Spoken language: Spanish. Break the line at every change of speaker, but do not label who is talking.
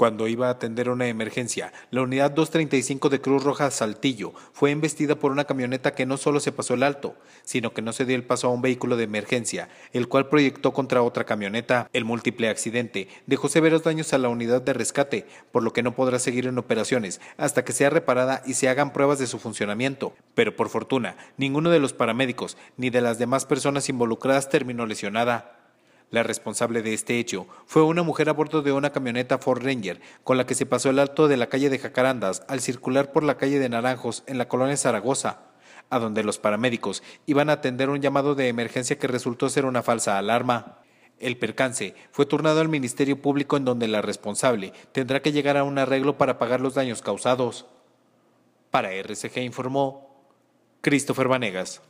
cuando iba a atender una emergencia. La unidad 235 de Cruz Roja Saltillo fue embestida por una camioneta que no solo se pasó el alto, sino que no se dio el paso a un vehículo de emergencia, el cual proyectó contra otra camioneta. El múltiple accidente dejó severos daños a la unidad de rescate, por lo que no podrá seguir en operaciones hasta que sea reparada y se hagan pruebas de su funcionamiento. Pero por fortuna, ninguno de los paramédicos ni de las demás personas involucradas terminó lesionada. La responsable de este hecho fue una mujer a bordo de una camioneta Ford Ranger con la que se pasó el alto de la calle de Jacarandas al circular por la calle de Naranjos en la colonia Zaragoza, a donde los paramédicos iban a atender un llamado de emergencia que resultó ser una falsa alarma. El percance fue turnado al Ministerio Público en donde la responsable tendrá que llegar a un arreglo para pagar los daños causados. Para RCG informó Christopher Vanegas.